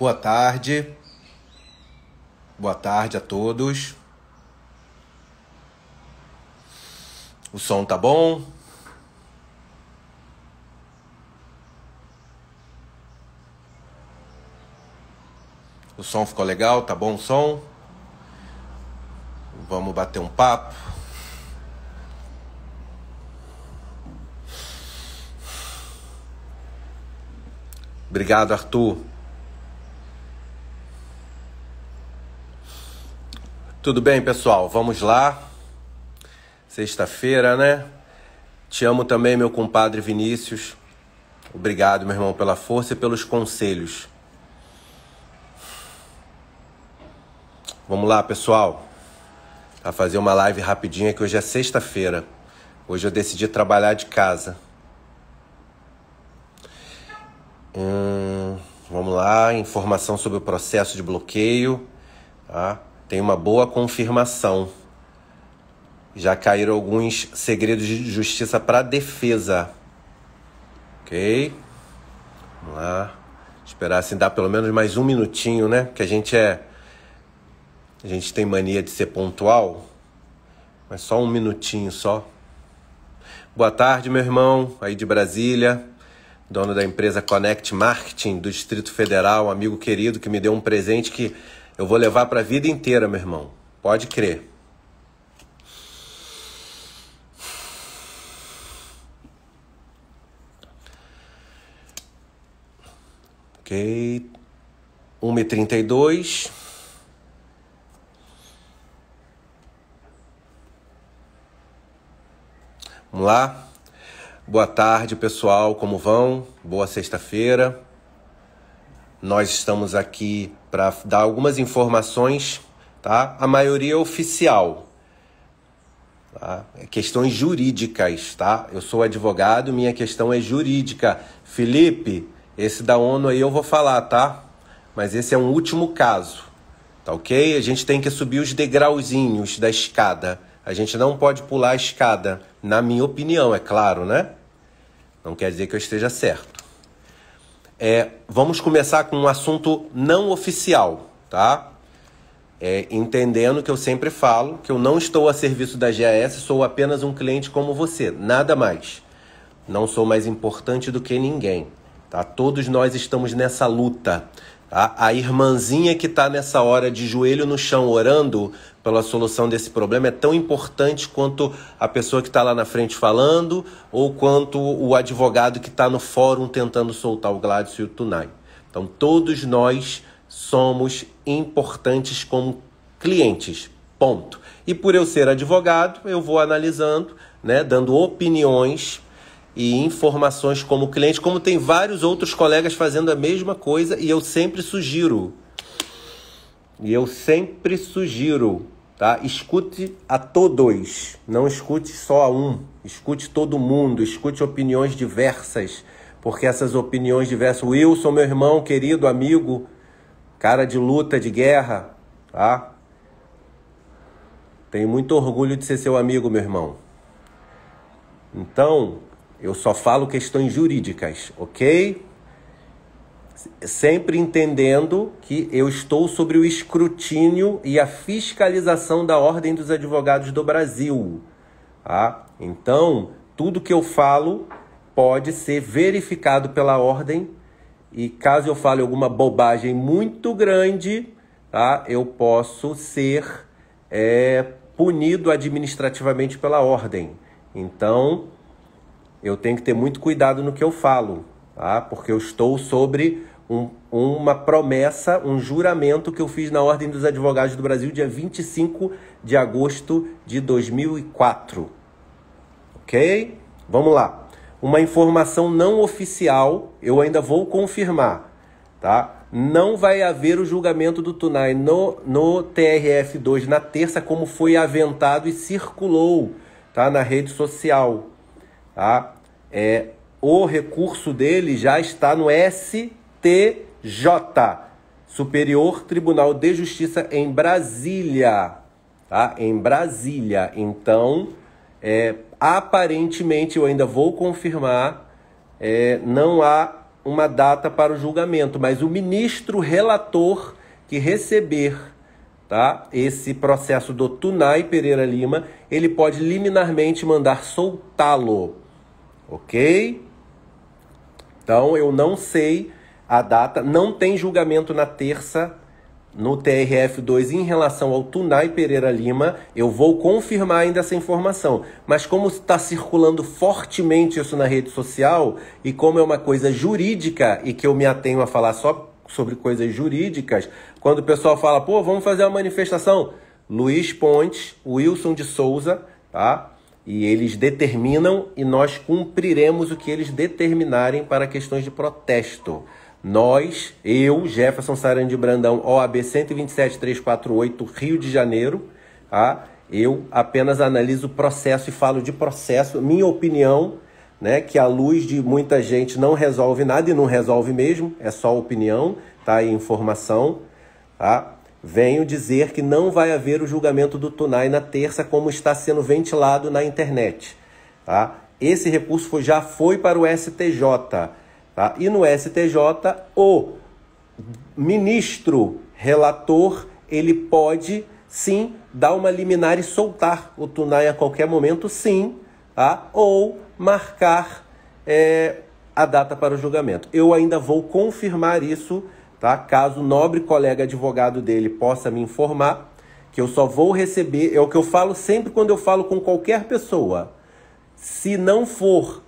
Boa tarde. Boa tarde a todos. O som tá bom? O som ficou legal? Tá bom o som? Vamos bater um papo. Obrigado, Arthur. Tudo bem, pessoal? Vamos lá. Sexta-feira, né? Te amo também, meu compadre Vinícius. Obrigado, meu irmão, pela força e pelos conselhos. Vamos lá, pessoal. A fazer uma live rapidinha que hoje é sexta-feira. Hoje eu decidi trabalhar de casa. Hum, vamos lá, informação sobre o processo de bloqueio. Tá? tem uma boa confirmação. Já caíram alguns segredos de justiça para defesa. Ok? Vamos lá. Esperar assim dar pelo menos mais um minutinho, né? Que a gente é. A gente tem mania de ser pontual. Mas só um minutinho só. Boa tarde, meu irmão, aí de Brasília, dono da empresa Connect Marketing do Distrito Federal, amigo querido que me deu um presente que eu vou levar para a vida inteira, meu irmão. Pode crer. Ok. 1h32. Vamos lá. Boa tarde, pessoal. Como vão? Boa sexta-feira. Nós estamos aqui para dar algumas informações, tá? A maioria é oficial. Tá? É questões jurídicas, tá? Eu sou advogado, minha questão é jurídica. Felipe, esse da ONU aí eu vou falar, tá? Mas esse é um último caso, tá ok? A gente tem que subir os degrauzinhos da escada. A gente não pode pular a escada, na minha opinião, é claro, né? Não quer dizer que eu esteja certo. É, vamos começar com um assunto não oficial, tá? É, entendendo que eu sempre falo que eu não estou a serviço da GAS, sou apenas um cliente como você, nada mais. Não sou mais importante do que ninguém, tá? Todos nós estamos nessa luta. Tá? A irmãzinha que está nessa hora de joelho no chão orando pela solução desse problema é tão importante quanto a pessoa que está lá na frente falando ou quanto o advogado que está no fórum tentando soltar o Gladys e o Tunai. Então, todos nós somos importantes como clientes, ponto. E por eu ser advogado, eu vou analisando, né, dando opiniões e informações como cliente, como tem vários outros colegas fazendo a mesma coisa, e eu sempre sugiro e eu sempre sugiro, tá? Escute a todos, não escute só a um. Escute todo mundo, escute opiniões diversas, porque essas opiniões diversas. Wilson, meu irmão, querido amigo, cara de luta, de guerra, tá? Tenho muito orgulho de ser seu amigo, meu irmão. Então, eu só falo questões jurídicas, ok? sempre entendendo que eu estou sobre o escrutínio e a fiscalização da Ordem dos Advogados do Brasil. Tá? Então, tudo que eu falo pode ser verificado pela Ordem e caso eu fale alguma bobagem muito grande, tá? eu posso ser é, punido administrativamente pela Ordem. Então, eu tenho que ter muito cuidado no que eu falo, tá? porque eu estou sobre um, uma promessa, um juramento que eu fiz na Ordem dos Advogados do Brasil dia 25 de agosto de 2004. Ok? Vamos lá. Uma informação não oficial, eu ainda vou confirmar, tá? Não vai haver o julgamento do Tunai no, no TRF2 na terça, como foi aventado e circulou tá? na rede social. Tá? É, o recurso dele já está no S STJ, Superior Tribunal de Justiça em Brasília, tá? Em Brasília. Então, é, aparentemente, eu ainda vou confirmar, é, não há uma data para o julgamento, mas o ministro relator que receber tá, esse processo do Tunai Pereira Lima, ele pode liminarmente mandar soltá-lo, ok? Então eu não sei a data. Não tem julgamento na terça no TRF2 em relação ao Tunai Pereira Lima. Eu vou confirmar ainda essa informação. Mas como está circulando fortemente isso na rede social e como é uma coisa jurídica e que eu me atenho a falar só sobre coisas jurídicas, quando o pessoal fala, pô, vamos fazer uma manifestação, Luiz Pontes, Wilson de Souza, tá? E eles determinam e nós cumpriremos o que eles determinarem para questões de protesto. Nós, eu, Jefferson Sarandi Brandão, OAB 127348, Rio de Janeiro, tá? eu apenas analiso o processo e falo de processo, minha opinião, né, que à luz de muita gente não resolve nada e não resolve mesmo, é só opinião, tá? E informação, tá? Venho dizer que não vai haver o julgamento do Tunai na terça, como está sendo ventilado na internet, tá? Esse recurso foi, já foi para o STJ. Tá? E no STJ, o ministro relator ele pode sim dar uma liminar e soltar o Tunai a qualquer momento, sim, tá? ou marcar é, a data para o julgamento. Eu ainda vou confirmar isso, tá? caso o nobre colega advogado dele possa me informar, que eu só vou receber, é o que eu falo sempre quando eu falo com qualquer pessoa. Se não for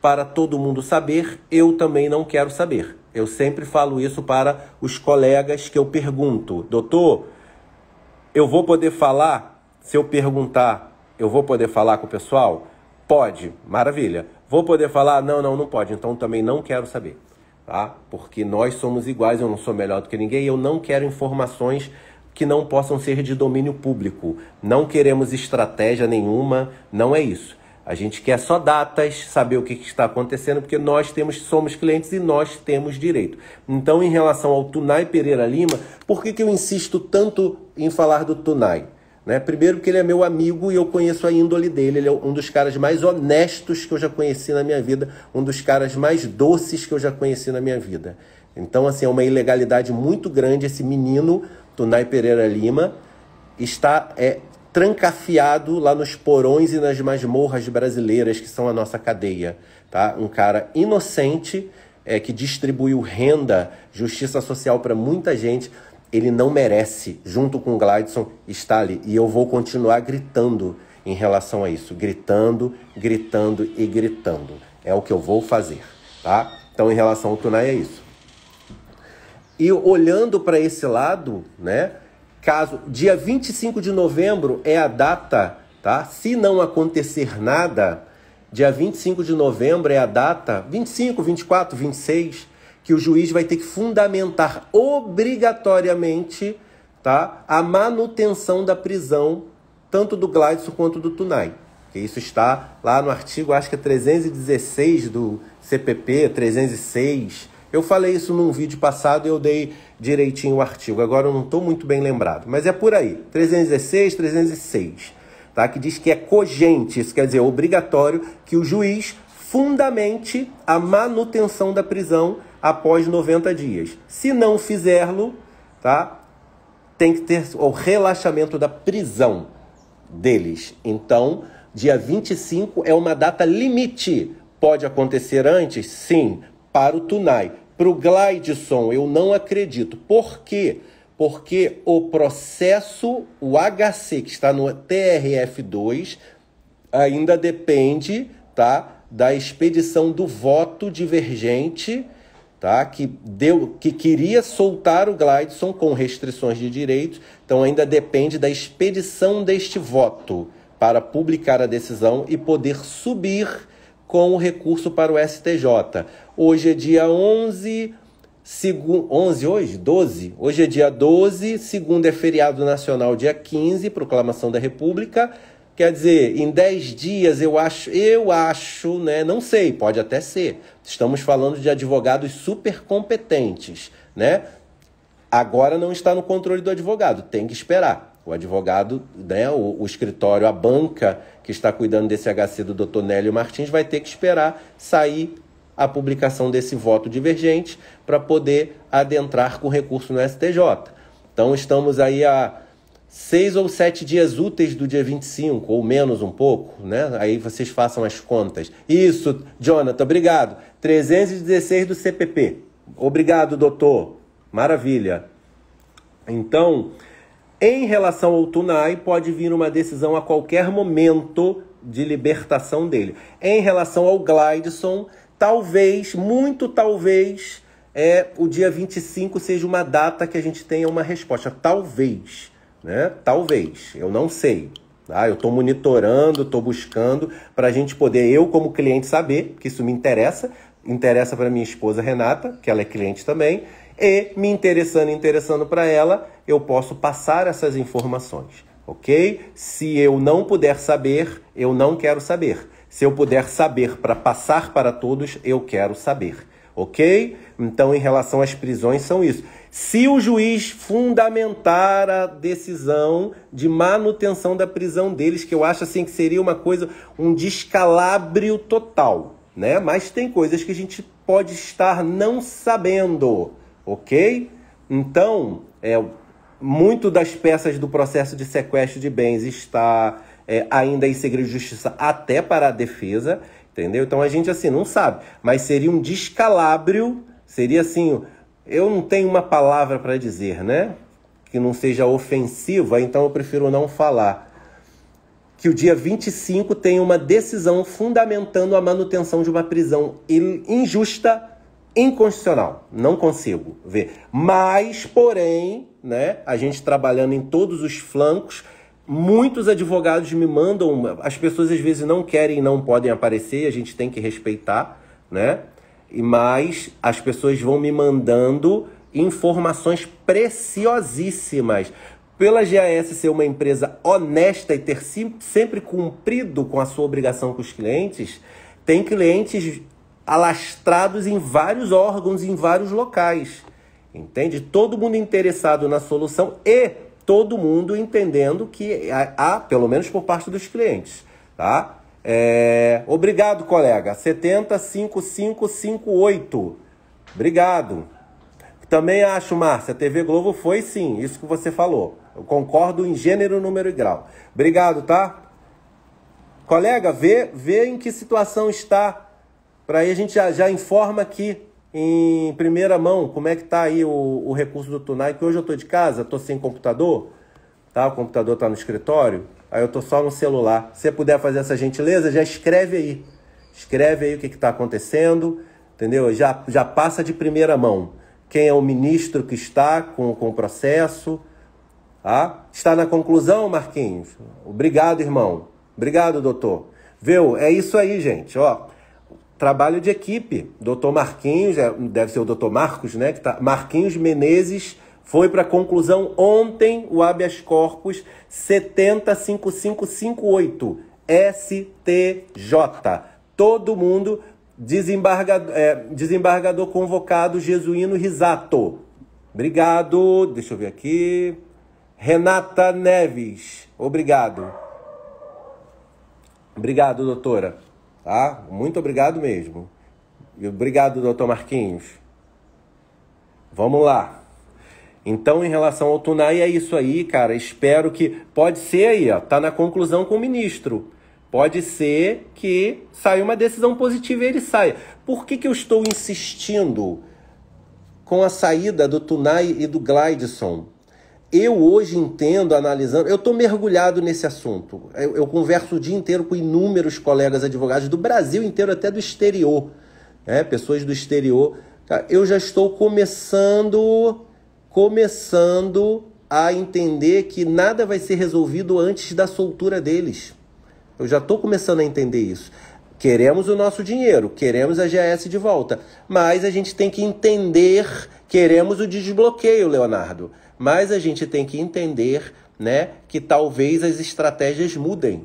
para todo mundo saber, eu também não quero saber. Eu sempre falo isso para os colegas que eu pergunto: doutor, eu vou poder falar? Se eu perguntar, eu vou poder falar com o pessoal? Pode, maravilha. Vou poder falar? Não, não, não pode. Então também não quero saber, tá? Porque nós somos iguais, eu não sou melhor do que ninguém, eu não quero informações que não possam ser de domínio público. Não queremos estratégia nenhuma, não é isso. A gente quer só datas, saber o que está acontecendo, porque nós temos, somos clientes e nós temos direito. Então, em relação ao Tunai Pereira Lima, por que, que eu insisto tanto em falar do Tunai? Né? Primeiro, porque ele é meu amigo e eu conheço a índole dele. Ele é um dos caras mais honestos que eu já conheci na minha vida, um dos caras mais doces que eu já conheci na minha vida. Então, assim, é uma ilegalidade muito grande esse menino, Tunai Pereira Lima, está é, trancafiado lá nos porões e nas masmorras brasileiras, que são a nossa cadeia. Tá? Um cara inocente é, que distribuiu renda, justiça social para muita gente. Ele não merece, junto com Gladson, estar ali. E eu vou continuar gritando em relação a isso. Gritando, gritando e gritando. É o que eu vou fazer. Tá? Então, em relação ao Tunai, é isso. E olhando para esse lado, né? Caso dia 25 de novembro é a data, tá? Se não acontecer nada, dia 25 de novembro é a data, 25, 24, 26, que o juiz vai ter que fundamentar obrigatoriamente, tá? A manutenção da prisão tanto do Gladson quanto do Tunai. Que isso está lá no artigo, acho que é 316 do CPP, 306 eu falei isso num vídeo passado e eu dei direitinho o artigo, agora eu não estou muito bem lembrado, mas é por aí, 316, 306, tá? que diz que é cogente, isso quer dizer obrigatório que o juiz fundamente a manutenção da prisão após 90 dias. Se não fizer-lo, tá? tem que ter o relaxamento da prisão deles. Então, dia 25 é uma data limite. Pode acontecer antes? Sim para o Tunai. Para o Glideson, eu não acredito. Por quê? Porque o processo, o HC que está no TRF2, ainda depende tá, da expedição do voto divergente tá? Que deu, que queria soltar o Glideson com restrições de direitos, então ainda depende da expedição deste voto para publicar a decisão e poder subir com o recurso para o STJ. Hoje é dia 11, segu... 11 hoje? 12? Hoje é dia 12, segunda é feriado nacional, dia 15, proclamação da República. Quer dizer, em 10 dias eu acho, eu acho, né? Não sei, pode até ser. Estamos falando de advogados super competentes, né? Agora não está no controle do advogado, tem que esperar. O advogado, né, o, o escritório, a banca que está cuidando desse HC do Dr. Nélio Martins vai ter que esperar sair a publicação desse voto divergente para poder adentrar com recurso no STJ. Então estamos aí a seis ou sete dias úteis do dia 25, ou menos um pouco, né? Aí vocês façam as contas. Isso, Jonathan, obrigado. 316 do CPP. Obrigado, doutor. Maravilha. Então, em relação ao Tunai, pode vir uma decisão a qualquer momento de libertação dele. Em relação ao Glideson, talvez, muito talvez, é, o dia 25 seja uma data que a gente tenha uma resposta. Talvez, né? Talvez, eu não sei. Ah, eu estou monitorando, estou buscando, para a gente poder, eu como cliente, saber que isso me interessa, interessa para minha esposa Renata, que ela é cliente também, e me interessando, interessando para ela, eu posso passar essas informações, ok? Se eu não puder saber, eu não quero saber. Se eu puder saber para passar para todos, eu quero saber, ok? Então, em relação às prisões, são isso. Se o juiz fundamentar a decisão de manutenção da prisão deles, que eu acho assim que seria uma coisa, um descalabro total, né? Mas tem coisas que a gente pode estar não sabendo ok? Então, é, muito das peças do processo de sequestro de bens está é, ainda em segredo de justiça até para a defesa, entendeu? Então a gente assim não sabe, mas seria um descalabro, seria assim, eu não tenho uma palavra para dizer, né? Que não seja ofensiva, então eu prefiro não falar. Que o dia 25 tem uma decisão fundamentando a manutenção de uma prisão injusta inconstitucional. Não consigo ver. Mas, porém, né, a gente trabalhando em todos os flancos, muitos advogados me mandam. As pessoas às vezes não querem e não podem aparecer, a gente tem que respeitar, né? E mais as pessoas vão me mandando informações preciosíssimas. Pela GAS ser uma empresa honesta e ter sempre cumprido com a sua obrigação com os clientes, tem clientes alastrados em vários órgãos, em vários locais. Entende? Todo mundo interessado na solução e todo mundo entendendo que há, pelo menos por parte dos clientes, tá? É... Obrigado, colega. 705558. Obrigado. Também acho, Márcia, TV Globo foi sim, isso que você falou. Eu concordo em gênero, número e grau. Obrigado, tá? Colega, vê, vê em que situação está para aí a gente já, já, informa aqui em primeira mão como é que está aí o, o, recurso do Tunai, que hoje eu estou de casa, estou sem computador, tá? o computador está no escritório, aí eu estou só no celular. Se você puder fazer essa gentileza, já escreve aí. Escreve aí o que está acontecendo, entendeu? Já, já passa de primeira mão. Quem é o ministro que está com, com o processo, tá? está na conclusão, Marquinhos? Obrigado, irmão. Obrigado, doutor. Viu? É isso aí, gente. Ó, Trabalho de equipe. Doutor Marquinhos, é, deve ser o doutor Marcos, né? Que tá, Marquinhos Menezes foi para a conclusão ontem o habeas corpus 705558 STJ. Todo mundo desembargador, é, desembargador convocado Jesuíno Risato. Obrigado. Deixa eu ver aqui. Renata Neves. Obrigado. Obrigado, doutora. Tá? Muito obrigado mesmo. E obrigado, doutor Marquinhos. Vamos lá. Então, em relação ao Tunai, é isso aí, cara. Espero que. Pode ser aí, ó. Tá na conclusão com o ministro. Pode ser que saia uma decisão positiva e ele saia. Por que, que eu estou insistindo com a saída do Tunai e do Glideson? eu hoje entendo, analisando, eu estou mergulhado nesse assunto. Eu, eu, converso o dia inteiro com inúmeros colegas advogados do Brasil inteiro, até do exterior, né? pessoas do exterior. Eu já estou começando, começando a entender que nada vai ser resolvido antes da soltura deles. Eu já estou começando a entender isso. Queremos o nosso dinheiro, queremos a GAS de volta, mas a gente tem que entender, queremos o desbloqueio, Leonardo mas a gente tem que entender né, que talvez as estratégias mudem.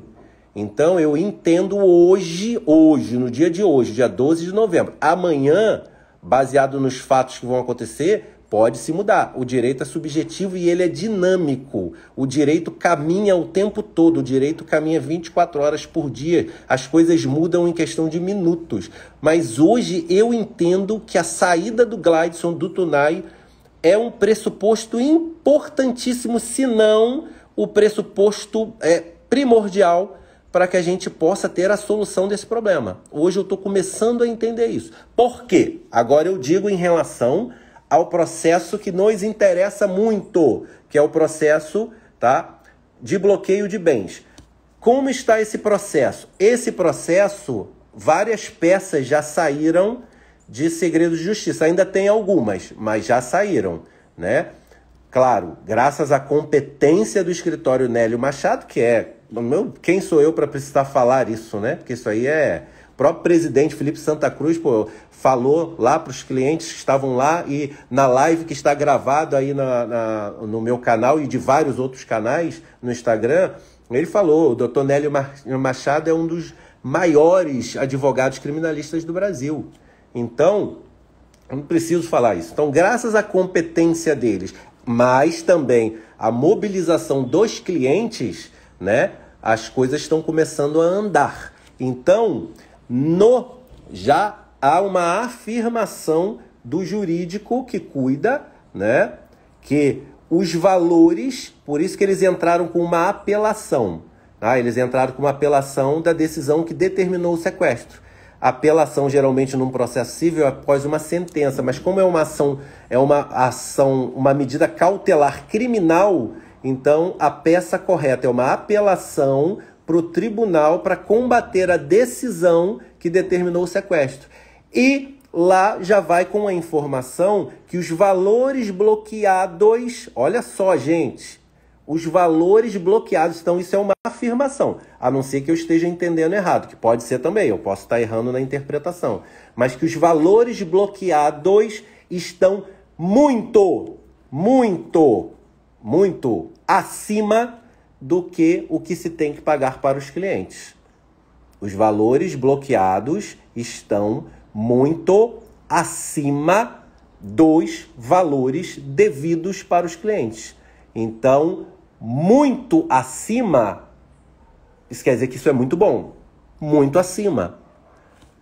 Então eu entendo hoje, hoje, no dia de hoje, dia 12 de novembro. Amanhã, baseado nos fatos que vão acontecer, pode se mudar. O direito é subjetivo e ele é dinâmico. O direito caminha o tempo todo, o direito caminha 24 horas por dia. As coisas mudam em questão de minutos. Mas hoje eu entendo que a saída do Gladson do Tunai é um pressuposto importantíssimo, se não o pressuposto é, primordial para que a gente possa ter a solução desse problema. Hoje eu estou começando a entender isso. Por quê? Agora eu digo em relação ao processo que nos interessa muito, que é o processo tá, de bloqueio de bens. Como está esse processo? Esse processo, várias peças já saíram de segredo de justiça. Ainda tem algumas, mas já saíram, né? Claro, graças à competência do escritório Nélio Machado, que é. Meu, quem sou eu para precisar falar isso, né? Porque isso aí é. O próprio presidente Felipe Santa Cruz pô, falou lá para os clientes que estavam lá e na live que está gravado aí na, na, no meu canal e de vários outros canais no Instagram, ele falou: o doutor Nélio Machado é um dos maiores advogados criminalistas do Brasil. Então, não preciso falar isso. Então, graças à competência deles, mas também à mobilização dos clientes, né? As coisas estão começando a andar. Então, no já há uma afirmação do jurídico que cuida, né? Que os valores, por isso que eles entraram com uma apelação. Ah, eles entraram com uma apelação da decisão que determinou o sequestro apelação geralmente num processo civil após uma sentença, mas como é uma ação, é uma ação, uma medida cautelar criminal, então a peça correta é uma apelação para o tribunal para combater a decisão que determinou o sequestro. E lá já vai com a informação que os valores bloqueados, olha só, gente, os valores bloqueados. Então, isso é uma afirmação, a não ser que eu esteja entendendo errado, que pode ser também, eu posso estar errando na interpretação, mas que os valores bloqueados estão muito, muito, muito acima do que o que se tem que pagar para os clientes. Os valores bloqueados estão muito acima dos valores devidos para os clientes. Então, muito acima, isso quer dizer que isso é muito bom. Muito acima.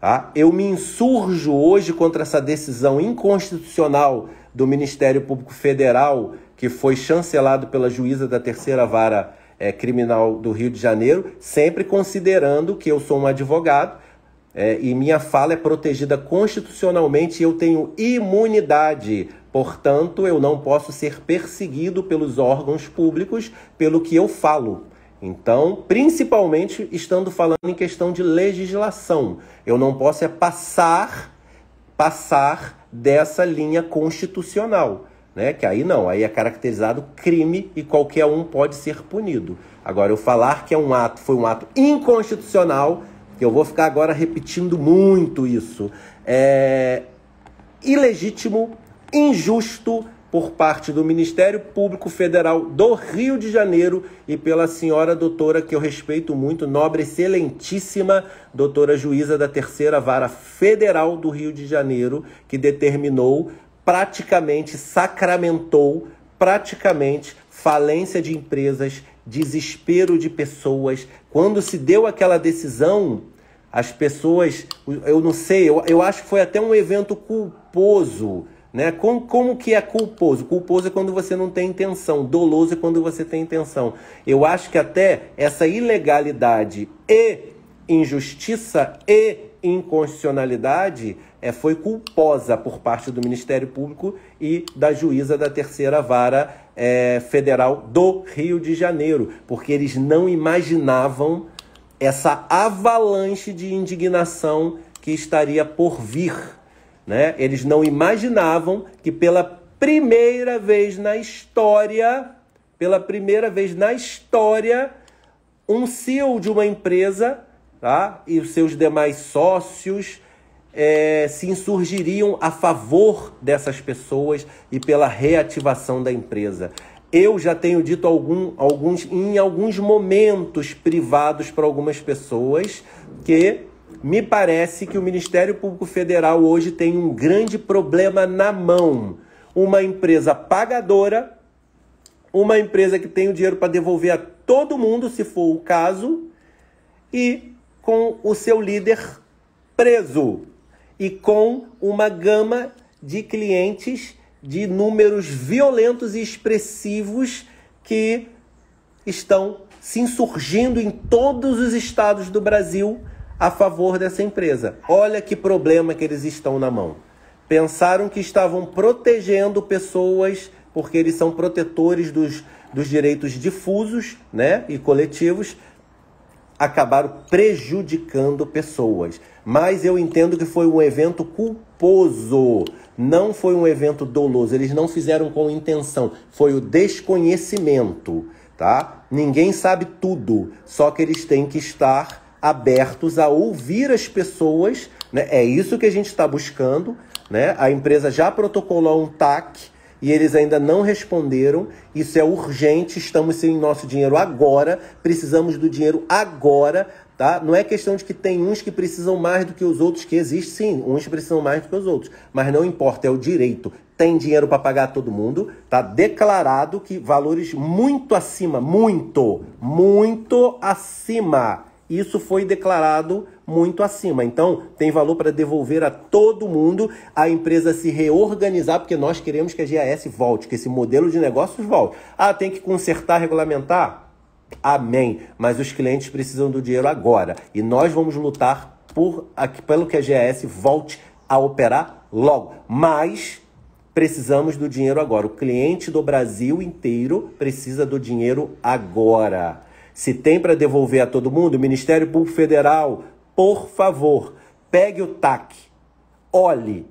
Tá? Eu me insurjo hoje contra essa decisão inconstitucional do Ministério Público Federal, que foi chancelado pela juíza da terceira vara é, criminal do Rio de Janeiro, sempre considerando que eu sou um advogado é, e minha fala é protegida constitucionalmente e eu tenho imunidade Portanto, eu não posso ser perseguido pelos órgãos públicos pelo que eu falo. Então, principalmente estando falando em questão de legislação, eu não posso é passar passar dessa linha constitucional, né? Que aí não, aí é caracterizado crime e qualquer um pode ser punido. Agora eu falar que é um ato, foi um ato inconstitucional, eu vou ficar agora repetindo muito isso. É ilegítimo injusto por parte do Ministério Público Federal do Rio de Janeiro e pela senhora doutora, que eu respeito muito, nobre, excelentíssima doutora juíza da Terceira Vara Federal do Rio de Janeiro, que determinou, praticamente sacramentou, praticamente falência de empresas, desespero de pessoas. Quando se deu aquela decisão, as pessoas, eu não sei, eu, eu acho que foi até um evento culposo né? Como, como que é culposo? Culposo é quando você não tem intenção, doloso é quando você tem intenção. Eu acho que até essa ilegalidade e injustiça e inconstitucionalidade é, foi culposa por parte do Ministério Público e da juíza da terceira vara é, federal do Rio de Janeiro, porque eles não imaginavam essa avalanche de indignação que estaria por vir né? Eles não imaginavam que pela primeira vez na história, pela primeira vez na história, um CEO de uma empresa tá? e os seus demais sócios é, se insurgiriam a favor dessas pessoas e pela reativação da empresa. Eu já tenho dito algum, alguns, em alguns momentos privados para algumas pessoas que me parece que o Ministério Público Federal hoje tem um grande problema na mão. Uma empresa pagadora, uma empresa que tem o dinheiro para devolver a todo mundo, se for o caso, e com o seu líder preso e com uma gama de clientes de números violentos e expressivos que estão se insurgindo em todos os estados do Brasil a favor dessa empresa. Olha que problema que eles estão na mão. Pensaram que estavam protegendo pessoas, porque eles são protetores dos, dos direitos difusos né, e coletivos, acabaram prejudicando pessoas. Mas eu entendo que foi um evento culposo, não foi um evento doloso. Eles não fizeram com intenção, foi o desconhecimento, tá? Ninguém sabe tudo, só que eles têm que estar abertos a ouvir as pessoas. Né? É isso que a gente está buscando. Né? A empresa já protocolou um TAC e eles ainda não responderam. Isso é urgente, estamos sem nosso dinheiro agora, precisamos do dinheiro agora, tá? Não é questão de que tem uns que precisam mais do que os outros, que existe sim, uns precisam mais do que os outros, mas não importa, é o direito. Tem dinheiro para pagar todo mundo, tá declarado que valores muito acima, muito, muito acima isso foi declarado muito acima. Então, tem valor para devolver a todo mundo, a empresa se reorganizar, porque nós queremos que a GAS volte, que esse modelo de negócios volte. Ah, tem que consertar, regulamentar? Amém. Mas os clientes precisam do dinheiro agora. E nós vamos lutar por, pelo que a GAS volte a operar logo. Mas precisamos do dinheiro agora. O cliente do Brasil inteiro precisa do dinheiro agora. Se tem para devolver a todo mundo, Ministério Público Federal, por favor, pegue o TAC, olhe.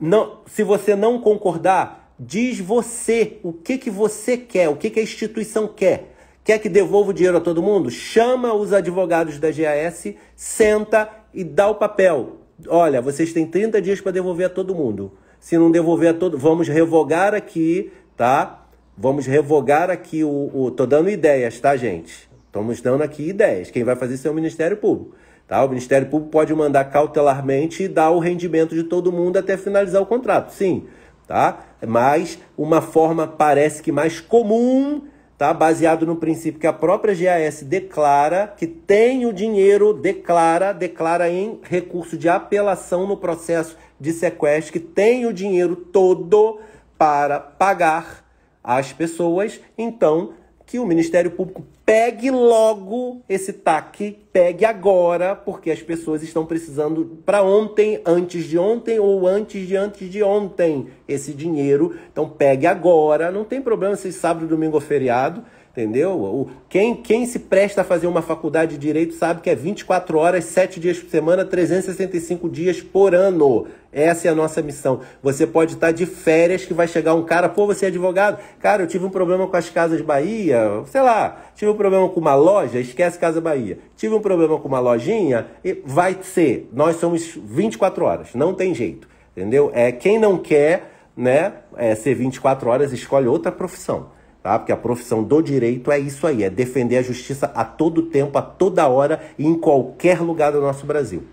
Não, se você não concordar, diz você o que, que você quer, o que, que a instituição quer. Quer que devolva o dinheiro a todo mundo? Chama os advogados da GAS, senta e dá o papel. Olha, vocês têm 30 dias para devolver a todo mundo. Se não devolver a todo, vamos revogar aqui, tá? Vamos revogar aqui o, o. Tô dando ideias, tá, gente? Estamos dando aqui ideias. Quem vai fazer isso é o Ministério Público. Tá? O Ministério Público pode mandar cautelarmente e dar o rendimento de todo mundo até finalizar o contrato, sim. Tá? Mas uma forma parece que mais comum, tá? baseado no princípio que a própria GAS declara que tem o dinheiro, declara, declara em recurso de apelação no processo de sequestro, que tem o dinheiro todo para pagar as pessoas, então que o Ministério Público Pegue logo esse taque, pegue agora, porque as pessoas estão precisando para ontem, antes de ontem ou antes de antes de ontem esse dinheiro. Então pegue agora, não tem problema se sábado, domingo ou feriado. Entendeu? O, quem, quem se presta a fazer uma faculdade de direito sabe que é 24 horas, 7 dias por semana, 365 dias por ano. Essa é a nossa missão. Você pode estar de férias que vai chegar um cara, pô, você é advogado? Cara, eu tive um problema com as Casas Bahia, sei lá, tive um problema com uma loja, esquece Casa Bahia. Tive um problema com uma lojinha, e vai ser. Nós somos 24 horas, não tem jeito. Entendeu? É quem não quer, né, é, ser 24 horas, escolhe outra profissão tá? Porque a profissão do direito é isso aí, é defender a justiça a todo tempo, a toda hora e em qualquer lugar do nosso Brasil.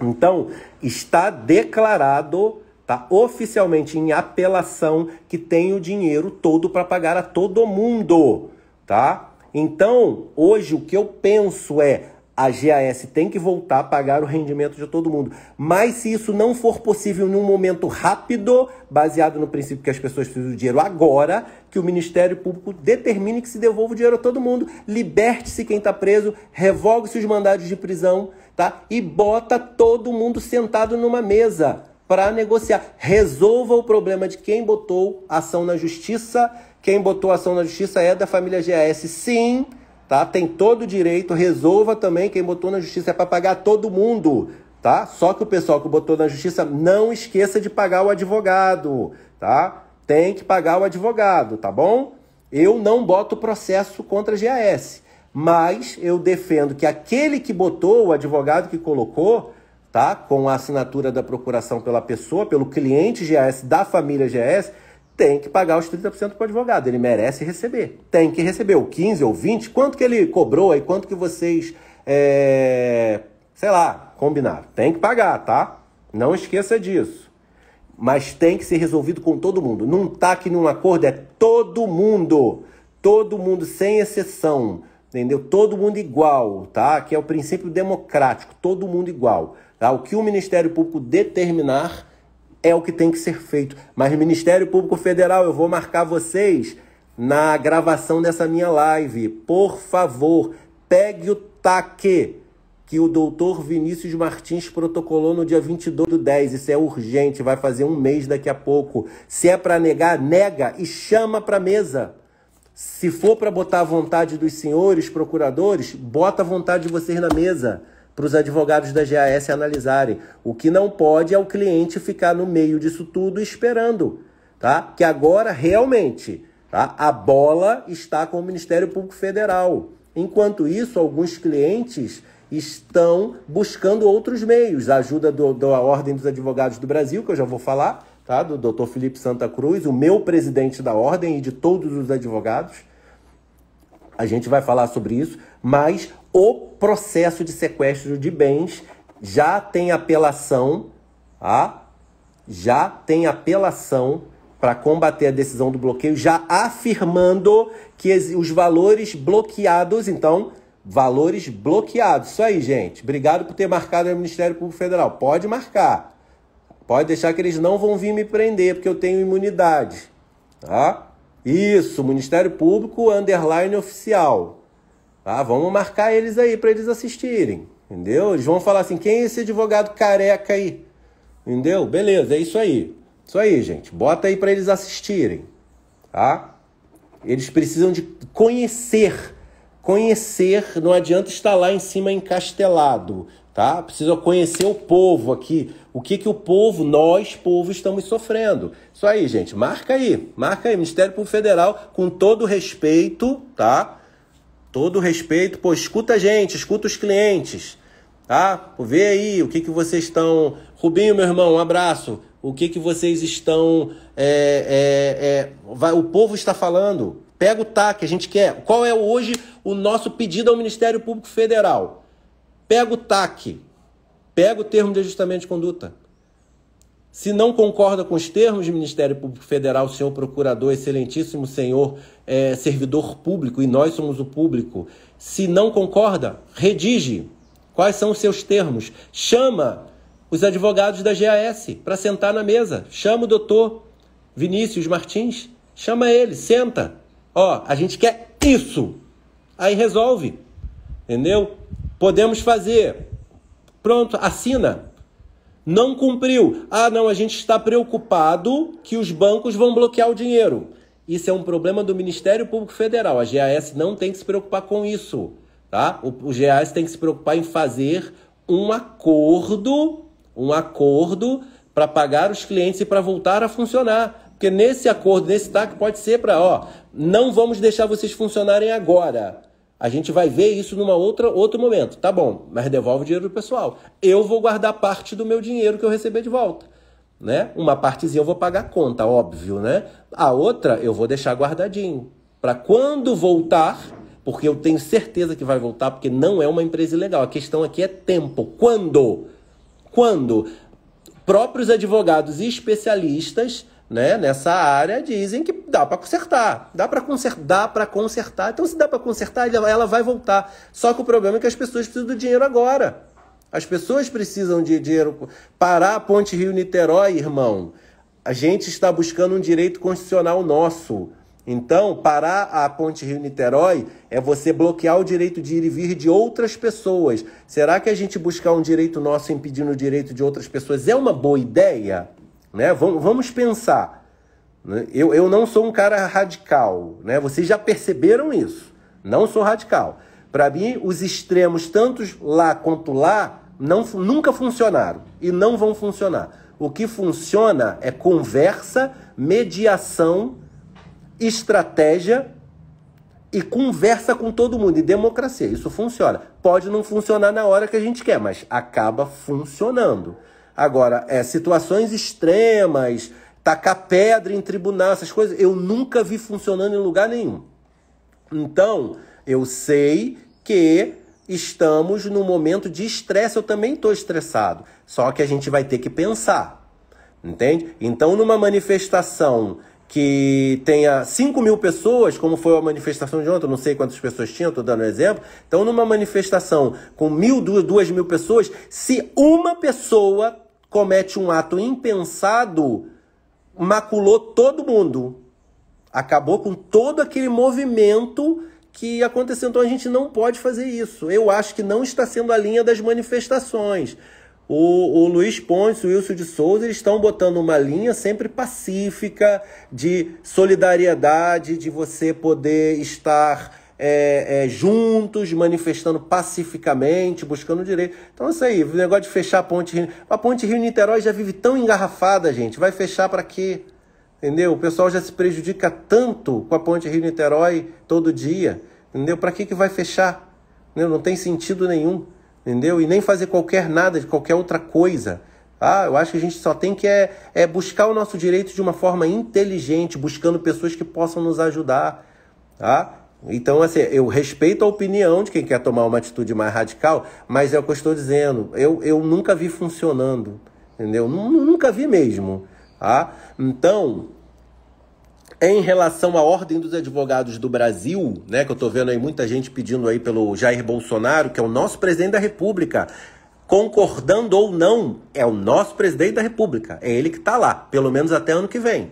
Então, está declarado, tá oficialmente em apelação que tem o dinheiro todo para pagar a todo mundo, tá? Então, hoje o que eu penso é a GAS tem que voltar a pagar o rendimento de todo mundo. Mas se isso não for possível num momento rápido, baseado no princípio que as pessoas precisam do dinheiro agora, que o Ministério Público determine que se devolva o dinheiro a todo mundo, liberte-se quem está preso, revogue-se os mandados de prisão, tá? E bota todo mundo sentado numa mesa para negociar. Resolva o problema de quem botou ação na justiça. Quem botou ação na justiça é da família GAS, sim, tá? Tem todo o direito. Resolva também quem botou na justiça é para pagar todo mundo, tá? Só que o pessoal que botou na justiça não esqueça de pagar o advogado, tá? tem que pagar o advogado, tá bom? Eu não boto processo contra a GAS, mas eu defendo que aquele que botou, o advogado que colocou, tá? Com a assinatura da procuração pela pessoa, pelo cliente GAS, da família GAS, tem que pagar os 30% para o advogado. Ele merece receber. Tem que receber o 15 ou 20, quanto que ele cobrou aí, quanto que vocês, é... sei lá, combinaram. Tem que pagar, tá? Não esqueça disso mas tem que ser resolvido com todo mundo. Num TAC, num acordo, é todo mundo. Todo mundo, sem exceção. Entendeu? Todo mundo igual, tá? Que é o princípio democrático, todo mundo igual. Tá? O que o Ministério Público determinar é o que tem que ser feito. Mas Ministério Público Federal, eu vou marcar vocês na gravação dessa minha live. Por favor, pegue o TAC que o doutor Vinícius Martins protocolou no dia 22 do 10. Isso é urgente, vai fazer um mês daqui a pouco. Se é para negar, nega e chama para mesa. Se for para botar a vontade dos senhores procuradores, bota a vontade de vocês na mesa para os advogados da GAS analisarem. O que não pode é o cliente ficar no meio disso tudo esperando, tá? Que agora realmente, tá? A bola está com o Ministério Público Federal. Enquanto isso, alguns clientes estão buscando outros meios. A ajuda do, da Ordem dos Advogados do Brasil, que eu já vou falar, tá? do Dr. Felipe Santa Cruz, o meu presidente da Ordem e de todos os advogados. A gente vai falar sobre isso, mas o processo de sequestro de bens já tem apelação, tá? já tem apelação para combater a decisão do bloqueio, já afirmando que os valores bloqueados, então, Valores bloqueados. Isso aí, gente. Obrigado por ter marcado o Ministério Público Federal. Pode marcar. Pode deixar que eles não vão vir me prender, porque eu tenho imunidade. Tá? Isso, Ministério Público Underline Oficial. Tá? Vamos marcar eles aí para eles assistirem. Entendeu? Eles vão falar assim: quem é esse advogado careca aí? Entendeu? Beleza, é isso aí. Isso aí, gente. Bota aí para eles assistirem. Tá? Eles precisam de conhecer Conhecer, não adianta estar lá em cima encastelado, tá? Precisa conhecer o povo aqui, o que que o povo, nós, povo, estamos sofrendo. Isso aí, gente, marca aí, marca aí, Ministério Público Federal, com todo respeito, tá? Todo respeito, pô, escuta a gente, escuta os clientes, tá? Vê aí o que que vocês estão... Rubinho, meu irmão, um abraço. O que que vocês estão... É, é, é... Vai... O povo está falando, Pega o TAC, a gente quer. Qual é hoje o nosso pedido ao Ministério Público Federal? Pega o TAC, pega o termo de ajustamento de conduta. Se não concorda com os termos do Ministério Público Federal, senhor procurador, excelentíssimo senhor é, servidor público, e nós somos o público, se não concorda, redige. Quais são os seus termos? Chama os advogados da GAS para sentar na mesa. Chama o doutor Vinícius Martins, chama ele, senta. Ó, a gente quer isso. Aí resolve. Entendeu? Podemos fazer. Pronto, assina. Não cumpriu. Ah, não, a gente está preocupado que os bancos vão bloquear o dinheiro. Isso é um problema do Ministério Público Federal. A GAS não tem que se preocupar com isso. Tá? O, o GAS tem que se preocupar em fazer um acordo, um acordo para pagar os clientes e para voltar a funcionar. Porque nesse acordo, nesse TAC, pode ser para, ó, não vamos deixar vocês funcionarem agora. A gente vai ver isso numa outra outro momento. Tá bom, mas devolve o dinheiro do pessoal. Eu vou guardar parte do meu dinheiro que eu receber de volta. Né? Uma partezinha eu vou pagar a conta, óbvio, né? A outra eu vou deixar guardadinho. Para quando voltar, porque eu tenho certeza que vai voltar, porque não é uma empresa ilegal. A questão aqui é tempo. Quando? Quando? Próprios advogados e especialistas né, nessa área dizem que dá para consertar, dá para consertar, para consertar. Então se dá para consertar, ela vai voltar. Só que o problema é que as pessoas precisam do dinheiro agora. As pessoas precisam de dinheiro. Parar a Ponte Rio-Niterói, irmão. A gente está buscando um direito constitucional nosso. Então, parar a Ponte Rio-Niterói é você bloquear o direito de ir e vir de outras pessoas. Será que a gente buscar um direito nosso impedindo o direito de outras pessoas é uma boa ideia? Né? Vamos, vamos pensar. Né? Eu, eu não sou um cara radical, né? vocês já perceberam isso. Não sou radical. Para mim, os extremos, tanto lá quanto lá, não, nunca funcionaram e não vão funcionar. O que funciona é conversa, mediação, estratégia e conversa com todo mundo. E democracia, isso funciona. Pode não funcionar na hora que a gente quer, mas acaba funcionando. Agora, é, situações extremas, tacar pedra em tribunal, essas coisas, eu nunca vi funcionando em lugar nenhum. Então, eu sei que estamos num momento de estresse, eu também estou estressado. Só que a gente vai ter que pensar. Entende? Então, numa manifestação que tenha 5 mil pessoas, como foi a manifestação de ontem, não sei quantas pessoas tinham, estou dando um exemplo. Então, numa manifestação com mil, duas, duas mil pessoas, se uma pessoa comete um ato impensado, maculou todo mundo. Acabou com todo aquele movimento que aconteceu. Então a gente não pode fazer isso. Eu acho que não está sendo a linha das manifestações. O, o Luiz Pontes, o Wilson de Souza, eles estão botando uma linha sempre pacífica de solidariedade, de você poder estar é, é, juntos, manifestando pacificamente, buscando direito. Então, isso aí, o negócio de fechar a ponte Rio. A ponte Rio-Niterói já vive tão engarrafada, gente. Vai fechar para quê? Entendeu? O pessoal já se prejudica tanto com a ponte Rio-Niterói todo dia. Entendeu? Para que, que vai fechar? Entendeu? Não tem sentido nenhum. Entendeu? E nem fazer qualquer nada de qualquer outra coisa. Ah, eu acho que a gente só tem que é, é, buscar o nosso direito de uma forma inteligente, buscando pessoas que possam nos ajudar. Tá? Então, assim, eu respeito a opinião de quem quer tomar uma atitude mais radical, mas é o que eu estou dizendo. Eu, eu nunca vi funcionando, entendeu? Nunca vi mesmo. Tá? Então, em relação à ordem dos advogados do Brasil, né, que eu estou vendo aí muita gente pedindo aí pelo Jair Bolsonaro, que é o nosso presidente da República, concordando ou não, é o nosso presidente da República. É ele que está lá, pelo menos até ano que vem.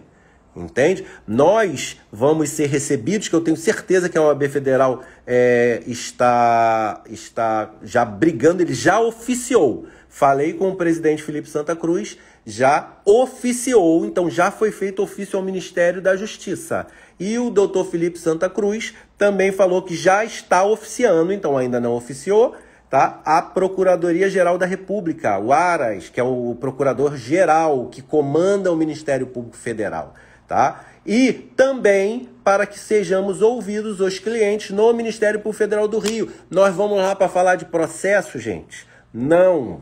Entende? Nós vamos ser recebidos, que eu tenho certeza que a OAB Federal é, está, está já brigando, ele já oficiou. Falei com o presidente Felipe Santa Cruz, já oficiou, então já foi feito ofício ao Ministério da Justiça. E o doutor Felipe Santa Cruz também falou que já está oficiando, então ainda não oficiou, tá? A Procuradoria-Geral da República, o ARAS, que é o procurador-geral que comanda o Ministério Público Federal tá? E também para que sejamos ouvidos os clientes no Ministério Público Federal do Rio. Nós vamos lá para falar de processo, gente? Não.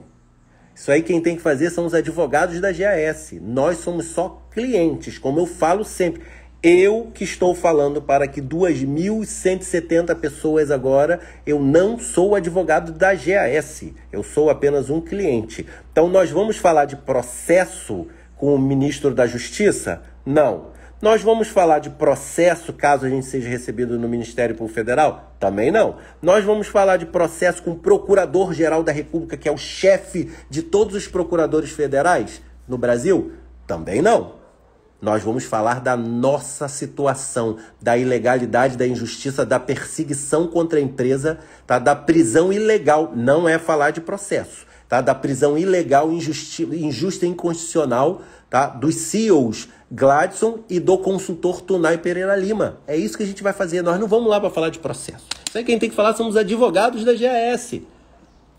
Isso aí quem tem que fazer são os advogados da GAS. Nós somos só clientes, como eu falo sempre. Eu que estou falando para que 2.170 pessoas agora, eu não sou advogado da GAS, eu sou apenas um cliente. Então nós vamos falar de processo com o ministro da Justiça? Não. Nós vamos falar de processo caso a gente seja recebido no Ministério Público Federal? Também não. Nós vamos falar de processo com o Procurador-Geral da República, que é o chefe de todos os procuradores federais no Brasil? Também não. Nós vamos falar da nossa situação, da ilegalidade, da injustiça, da perseguição contra a empresa, tá? da prisão ilegal. Não é falar de processo. Tá? Da prisão ilegal, injusti... injusta e inconstitucional tá? dos CEOs Gladson e do consultor Tunay Pereira Lima. É isso que a gente vai fazer. Nós não vamos lá para falar de processo. Isso quem tem que falar somos advogados da GAS.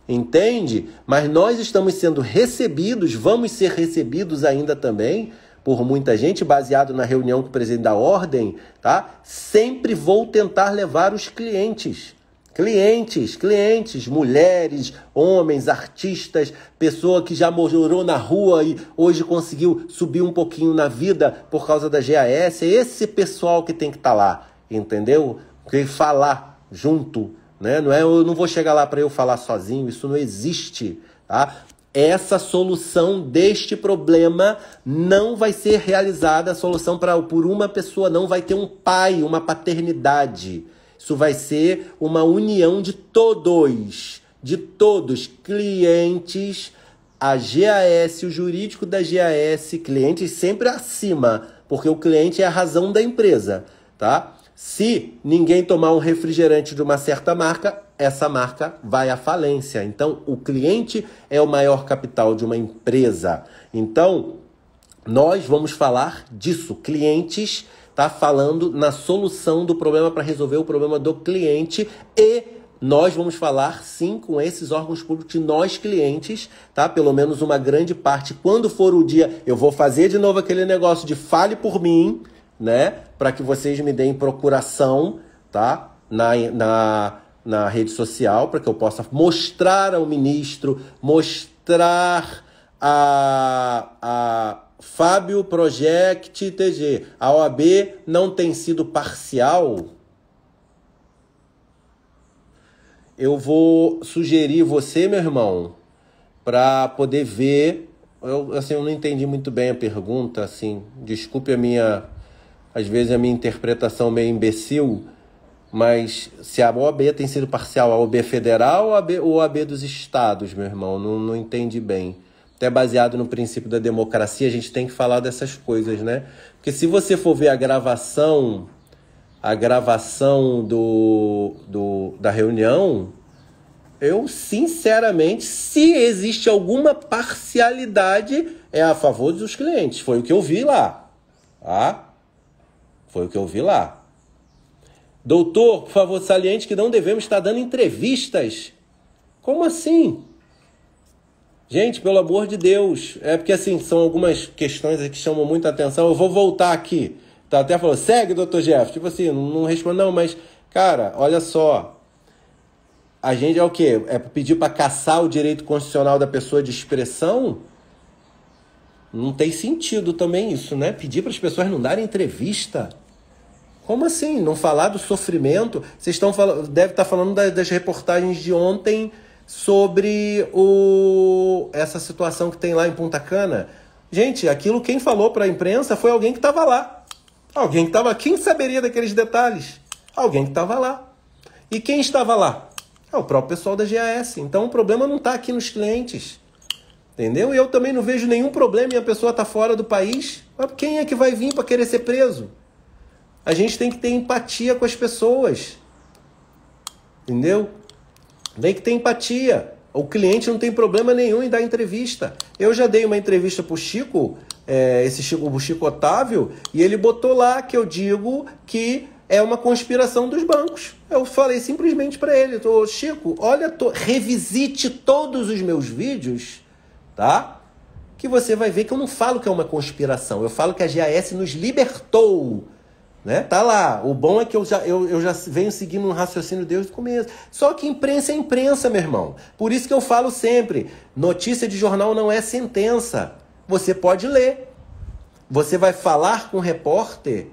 Entende? Mas nós estamos sendo recebidos, vamos ser recebidos ainda também por muita gente, baseado na reunião com o presidente da ordem, tá? Sempre vou tentar levar os clientes Clientes, clientes, mulheres, homens, artistas, pessoa que já morou na rua e hoje conseguiu subir um pouquinho na vida por causa da GAS. É esse pessoal que tem que estar tá lá, entendeu? Que falar junto, né? Não é eu não vou chegar lá para eu falar sozinho, isso não existe, tá? Essa solução deste problema não vai ser realizada, a solução para por uma pessoa não vai ter um pai, uma paternidade isso vai ser uma união de todos, de todos, clientes, a GAS, o jurídico da GAS, clientes sempre acima, porque o cliente é a razão da empresa, tá? Se ninguém tomar um refrigerante de uma certa marca, essa marca vai à falência. Então, o cliente é o maior capital de uma empresa. Então, nós vamos falar disso, clientes tá falando na solução do problema para resolver o problema do cliente e nós vamos falar sim com esses órgãos públicos de nós clientes, tá? Pelo menos uma grande parte. Quando for o dia, eu vou fazer de novo aquele negócio de fale por mim, né? Para que vocês me deem procuração, tá? Na, na, na rede social, para que eu possa mostrar ao ministro, mostrar a. a Fábio Project TG. A OAB não tem sido parcial? Eu vou sugerir você, meu irmão, para poder ver. Eu, assim, eu não entendi muito bem a pergunta, assim. Desculpe a minha, às vezes, a minha interpretação meio imbecil, mas se a OAB tem sido parcial, a OAB é federal ou a OAB, dos estados, meu irmão? Não, não entendi bem até baseado no princípio da democracia, a gente tem que falar dessas coisas, né? Porque se você for ver a gravação, a gravação do, do da reunião, eu sinceramente, se existe alguma parcialidade, é a favor dos clientes. Foi o que eu vi lá. Tá? Foi o que eu vi lá. Doutor, por favor, saliente que não devemos estar dando entrevistas. Como assim? Gente, pelo amor de Deus, é porque assim, são algumas questões que chamam muita atenção. Eu vou voltar aqui. Tá até falou, segue, doutor Jeff. Tipo assim, não, não responde, não, mas, cara, olha só. A gente é o quê? É pedir para caçar o direito constitucional da pessoa de expressão? Não tem sentido também isso, né? Pedir para as pessoas não darem entrevista. Como assim? Não falar do sofrimento? Vocês estão tá falando, deve estar falando das reportagens de ontem sobre o, essa situação que tem lá em Punta Cana. Gente, aquilo quem falou para a imprensa foi alguém que estava lá. Alguém que estava. Quem saberia daqueles detalhes? Alguém que estava lá. E quem estava lá? É o próprio pessoal da GAS. Então o problema não está aqui nos clientes. Entendeu? E eu também não vejo nenhum problema em a pessoa estar tá fora do país. Mas quem é que vai vir para querer ser preso? A gente tem que ter empatia com as pessoas. Entendeu? Tem que ter empatia. O cliente não tem problema nenhum em dar entrevista. Eu já dei uma entrevista para o Chico, é, esse Chico, o Chico Otávio, e ele botou lá que eu digo que é uma conspiração dos bancos. Eu falei simplesmente para ele, tô, Chico, olha, tô, revisite todos os meus vídeos, tá? Que você vai ver que eu não falo que é uma conspiração, eu falo que a GAS nos libertou né? Tá lá. O bom é que eu já, eu, eu já venho seguindo um raciocínio desde o começo. Só que imprensa é imprensa, meu irmão. Por isso que eu falo sempre: notícia de jornal não é sentença. Você pode ler. Você vai falar com o repórter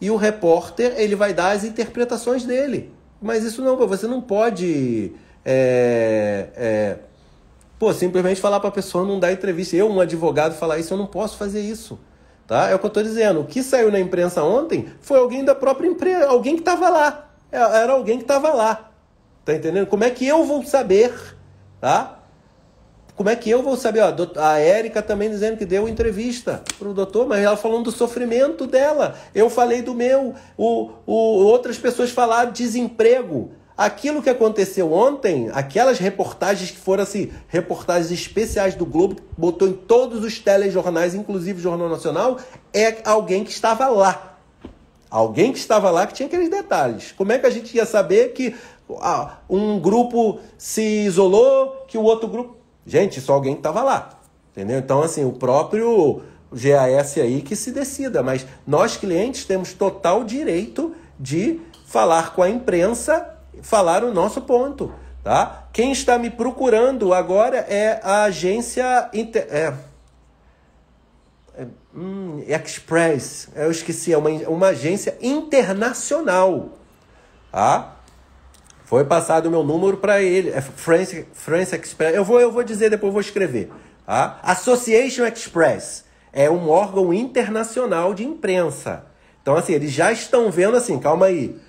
e o repórter ele vai dar as interpretações dele. Mas isso não, você não pode. É, é, pô, simplesmente falar para a pessoa não dar entrevista. Eu, um advogado, falar isso, eu não posso fazer isso. Tá? É o que eu estou dizendo. O que saiu na imprensa ontem foi alguém da própria empresa, alguém que estava lá. É, era alguém que estava lá. Tá entendendo? Como é que eu vou saber, tá? Como é que eu vou saber? Ó, a Érica também dizendo que deu entrevista pro doutor, mas ela falando do sofrimento dela. Eu falei do meu. O, o, outras pessoas falaram desemprego aquilo que aconteceu ontem, aquelas reportagens que foram assim, reportagens especiais do Globo, botou em todos os telejornais, inclusive o Jornal Nacional, é alguém que estava lá. Alguém que estava lá que tinha aqueles detalhes. Como é que a gente ia saber que ah, um grupo se isolou, que o outro grupo. Gente, só alguém que estava lá. Entendeu? Então, assim, o próprio GAS aí que se decida. Mas nós, clientes, temos total direito de falar com a imprensa falar o nosso ponto, tá? Quem está me procurando agora é a agência inter... é... é hum, é Express, eu esqueci, é uma, uma agência internacional, tá? Foi passado o meu número para ele, é France, France Express, eu vou, eu vou dizer depois, vou escrever, tá? Association Express é um órgão internacional de imprensa. Então, assim, eles já estão vendo assim, calma aí.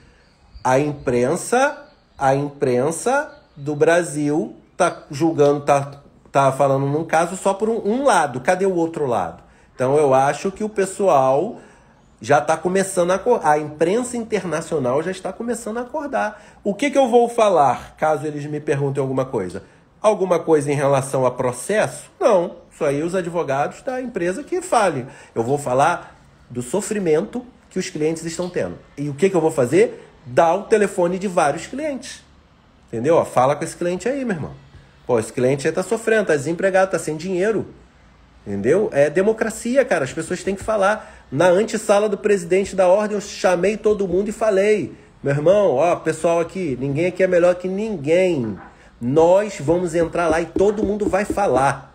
A imprensa a imprensa do Brasil tá julgando, tá, tá falando num caso só por um, um lado. Cadê o outro lado? Então eu acho que o pessoal já está começando a acordar. A imprensa internacional já está começando a acordar. O que, que eu vou falar, caso eles me perguntem alguma coisa? Alguma coisa em relação a processo? Não. Isso aí os advogados da empresa que falem. Eu vou falar do sofrimento que os clientes estão tendo. E o que, que eu vou fazer? dá o telefone de vários clientes. Entendeu? fala com esse cliente aí, meu irmão. Pô, esse cliente aí tá sofrendo, tá desempregado, tá sem dinheiro. Entendeu? É democracia, cara. As pessoas têm que falar. Na antessala do presidente da ordem, eu chamei todo mundo e falei: meu irmão, ó, pessoal aqui, ninguém aqui é melhor que ninguém. Nós vamos entrar lá e todo mundo vai falar.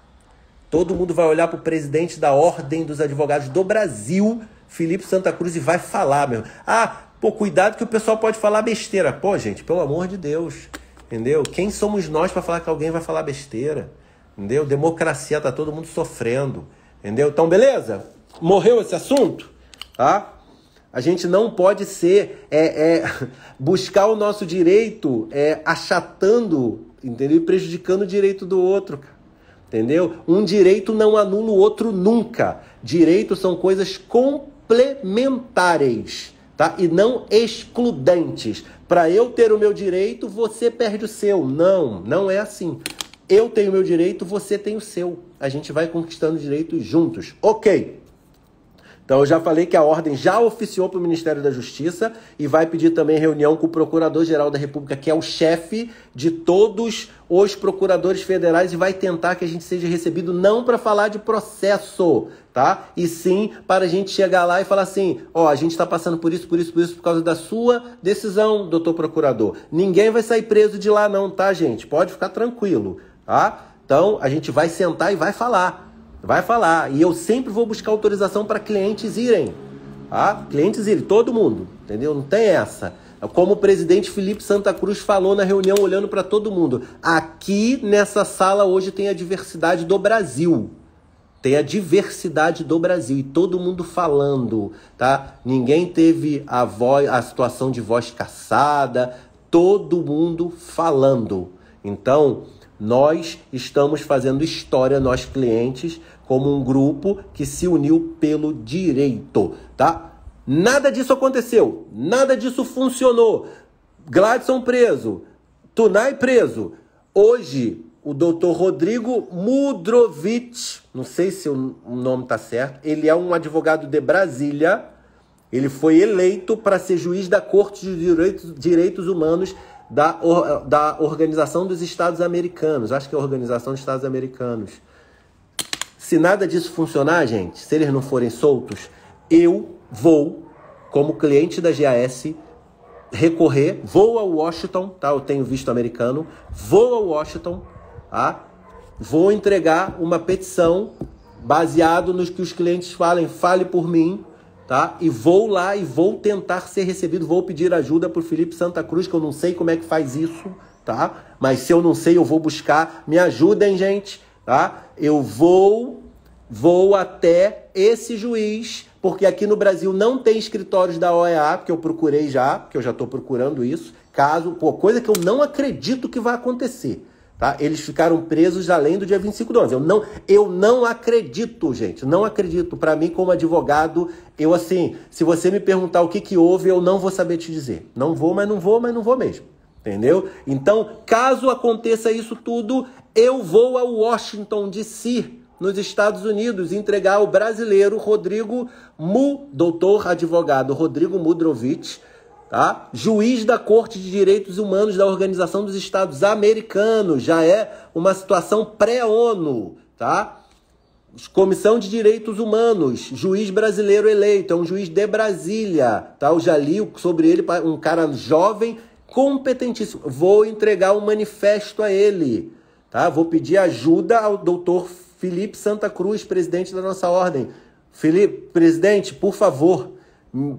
Todo mundo vai olhar pro presidente da ordem dos advogados do Brasil, Felipe Santa Cruz, e vai falar, meu. Ah, Pô, cuidado que o pessoal pode falar besteira. Pô, gente, pelo amor de Deus. Entendeu? Quem somos nós para falar que alguém vai falar besteira? Entendeu? Democracia tá todo mundo sofrendo. Entendeu? Então, beleza? Morreu esse assunto? Tá? A gente não pode ser é, é buscar o nosso direito é, achatando, entendeu? E prejudicando o direito do outro, Entendeu? Um direito não anula o outro nunca. Direitos são coisas complementares tá? E não excludentes. Para eu ter o meu direito, você perde o seu. Não, não é assim. Eu tenho o meu direito, você tem o seu. A gente vai conquistando direitos juntos. OK. Então eu já falei que a ordem já oficiou para o Ministério da Justiça e vai pedir também reunião com o Procurador-Geral da República, que é o chefe de todos os procuradores federais e vai tentar que a gente seja recebido não para falar de processo, tá? E sim para a gente chegar lá e falar assim, ó, oh, a gente está passando por isso, por isso, por isso, por causa da sua decisão, doutor procurador. Ninguém vai sair preso de lá não, tá, gente? Pode ficar tranquilo, tá? Então a gente vai sentar e vai falar. Vai falar. E eu sempre vou buscar autorização para clientes irem. Tá? Clientes irem, todo mundo. Entendeu? Não tem essa. É como o presidente Felipe Santa Cruz falou na reunião, olhando para todo mundo. Aqui nessa sala hoje tem a diversidade do Brasil. Tem a diversidade do Brasil e todo mundo falando, tá? Ninguém teve a voz, a situação de voz caçada, todo mundo falando. Então, nós estamos fazendo história, nós clientes, como um grupo que se uniu pelo direito, tá? Nada disso aconteceu, nada disso funcionou. Gladson preso, Tunai preso. Hoje, o doutor Rodrigo Mudrovich, não sei se o nome tá certo, ele é um advogado de Brasília. Ele foi eleito para ser juiz da Corte de Direitos, Direitos Humanos da, da Organização dos Estados Americanos. Acho que é a Organização dos Estados Americanos. Se nada disso funcionar, gente, se eles não forem soltos, eu vou, como cliente da GAS, recorrer, vou a Washington, tá? Eu tenho visto americano, vou a Washington, tá? Vou entregar uma petição baseado nos que os clientes falem, fale por mim, tá? E vou lá e vou tentar ser recebido, vou pedir ajuda pro Felipe Santa Cruz, que eu não sei como é que faz isso, tá? Mas se eu não sei, eu vou buscar. Me ajudem, gente tá? Eu vou vou até esse juiz, porque aqui no Brasil não tem escritórios da OEA, porque eu procurei já, que eu já estou procurando isso, caso, pô, coisa que eu não acredito que vai acontecer. Tá? Eles ficaram presos além do dia 25 do 11. Eu não, eu não acredito, gente. Não acredito. Para mim, como advogado, eu assim, se você me perguntar o que, que houve, eu não vou saber te dizer. Não vou, mas não vou, mas não vou mesmo. Entendeu? Então, caso aconteça isso tudo, eu vou a Washington DC, nos Estados Unidos, entregar o brasileiro Rodrigo Mu, doutor advogado Rodrigo Mudrovich, tá? Juiz da Corte de Direitos Humanos da Organização dos Estados Americanos, já é uma situação pré-ONU, tá? Comissão de Direitos Humanos, juiz brasileiro eleito, é um juiz de Brasília, tá? Eu já li sobre ele, um cara jovem competentíssimo. Vou entregar o um manifesto a ele, tá? Vou pedir ajuda ao doutor Felipe Santa Cruz, presidente da nossa ordem. Felipe, presidente, por favor, hum,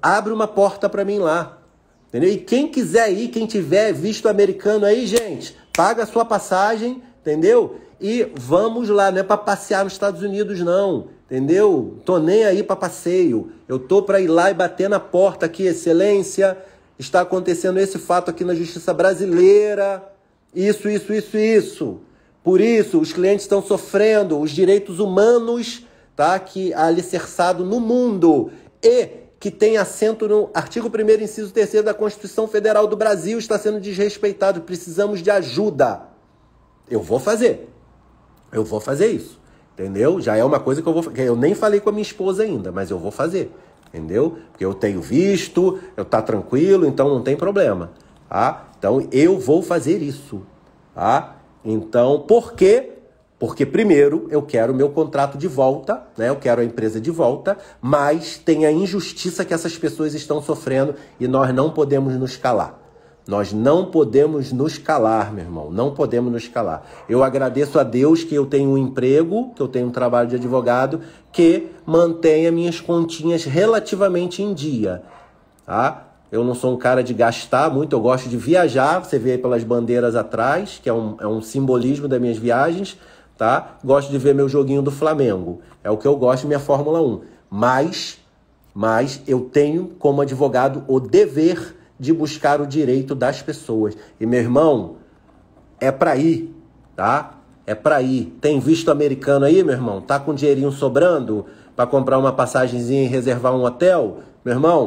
abre uma porta para mim lá. Entendeu? E quem quiser ir, quem tiver visto americano aí, gente, paga a sua passagem, entendeu? E vamos lá, não é para passear nos Estados Unidos não, entendeu? Tô nem aí para passeio. Eu tô para ir lá e bater na porta aqui, excelência está acontecendo esse fato aqui na justiça brasileira. Isso, isso, isso, isso. Por isso, os clientes estão sofrendo os direitos humanos, tá? Que é alicerçado no mundo e que tem assento no artigo 1 inciso 3 da Constituição Federal do Brasil está sendo desrespeitado. Precisamos de ajuda. Eu vou fazer. Eu vou fazer isso. Entendeu? Já é uma coisa que eu vou. Eu nem falei com a minha esposa ainda, mas eu vou fazer entendeu? Porque eu tenho visto, eu tá tranquilo, então não tem problema, tá? Então eu vou fazer isso, tá? Então, por quê? Porque primeiro eu quero o meu contrato de volta, né? Eu quero a empresa de volta, mas tem a injustiça que essas pessoas estão sofrendo e nós não podemos nos calar. Nós não podemos nos calar, meu irmão, não podemos nos calar. Eu agradeço a Deus que eu tenho um emprego, que eu tenho um trabalho de advogado que mantenha minhas continhas relativamente em dia, tá? Eu não sou um cara de gastar muito, eu gosto de viajar. Você vê pelas bandeiras atrás, que é um, é um simbolismo das minhas viagens, tá? Gosto de ver meu joguinho do Flamengo, é o que eu gosto, minha Fórmula 1. Mas, mas eu tenho como advogado o dever de buscar o direito das pessoas. E meu irmão, é para ir, tá? É para ir. Tem visto americano aí, meu irmão? Tá com dinheirinho sobrando para comprar uma passagemzinha e reservar um hotel? Meu irmão,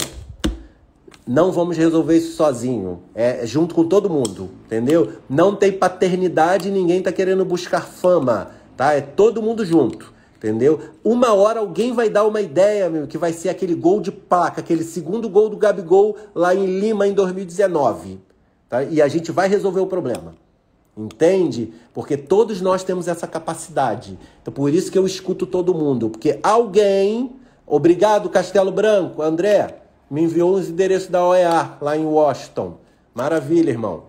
não vamos resolver isso sozinho. É, é junto com todo mundo, entendeu? Não tem paternidade, ninguém tá querendo buscar fama, tá? É todo mundo junto. Entendeu? Uma hora alguém vai dar uma ideia, meu, que vai ser aquele gol de placa, aquele segundo gol do Gabigol lá em Lima em 2019. Tá? E a gente vai resolver o problema. Entende? Porque todos nós temos essa capacidade. Então, por isso que eu escuto todo mundo. Porque alguém. Obrigado, Castelo Branco, André, me enviou os endereços da OEA lá em Washington. Maravilha, irmão.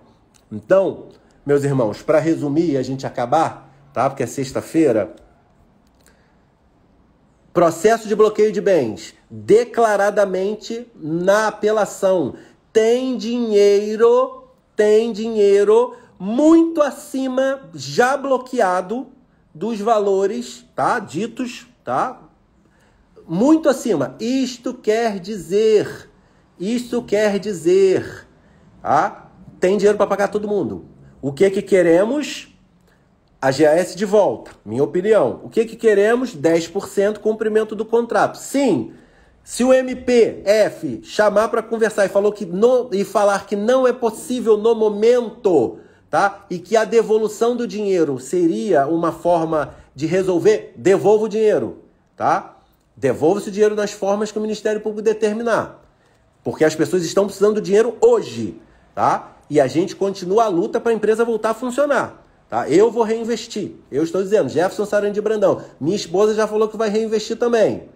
Então, meus irmãos, para resumir e a gente acabar, tá? Porque é sexta-feira. Processo de bloqueio de bens, declaradamente na apelação, tem dinheiro, tem dinheiro muito acima, já bloqueado, dos valores, tá? Ditos, tá? Muito acima. Isto quer dizer, isto quer dizer, tá? Tem dinheiro para pagar todo mundo. O que que queremos? a GAS de volta, minha opinião. O que, que queremos? 10% cumprimento do contrato. Sim, se o MPF chamar para conversar e, falou que não, e falar que não é possível no momento, tá? E que a devolução do dinheiro seria uma forma de resolver, devolva o dinheiro, tá? Devolva-se o dinheiro nas formas que o Ministério Público determinar. Porque as pessoas estão precisando do dinheiro hoje, tá? E a gente continua a luta para a empresa voltar a funcionar. Tá? Eu vou reinvestir. Eu estou dizendo, Jefferson Sarandi Brandão. Minha esposa já falou que vai reinvestir também.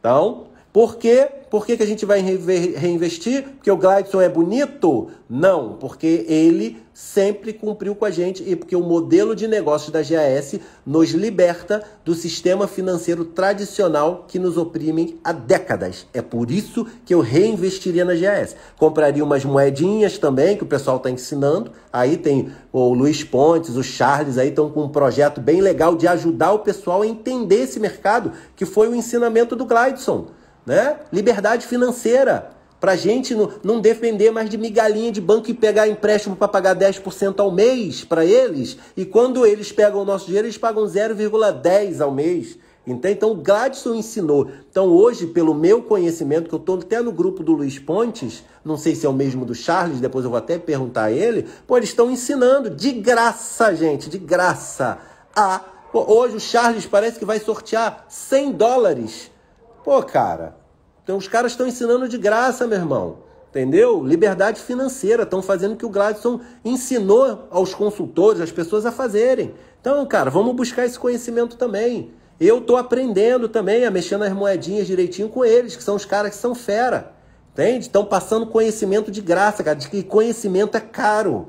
Então, por quê? Por que, que a gente vai reinvestir? Porque o Gladson é bonito? Não, porque ele sempre cumpriu com a gente e porque o modelo de negócio da GAS nos liberta do sistema financeiro tradicional que nos oprime há décadas. É por isso que eu reinvestiria na GAS. Compraria umas moedinhas também que o pessoal está ensinando. Aí tem o Luiz Pontes, o Charles aí estão com um projeto bem legal de ajudar o pessoal a entender esse mercado, que foi o ensinamento do Gladson né? Liberdade financeira para a gente não defender mais de migalhinha de banco e pegar empréstimo para pagar 10% ao mês para eles. E quando eles pegam o nosso dinheiro, eles pagam 0,10% ao mês. então Então, o Gladson ensinou. Então, hoje, pelo meu conhecimento, que eu estou até no grupo do Luiz Pontes, não sei se é o mesmo do Charles, depois eu vou até perguntar a ele, pô, eles estão ensinando de graça, gente, de graça. A, pô, hoje o Charles parece que vai sortear 100 dólares Pô, cara, então os caras estão ensinando de graça, meu irmão. Entendeu? Liberdade financeira. Estão fazendo o que o Gladson ensinou aos consultores, às pessoas a fazerem. Então, cara, vamos buscar esse conhecimento também. Eu estou aprendendo também a mexer nas moedinhas direitinho com eles, que são os caras que são fera. Entende? Estão passando conhecimento de graça, cara. De que conhecimento é caro.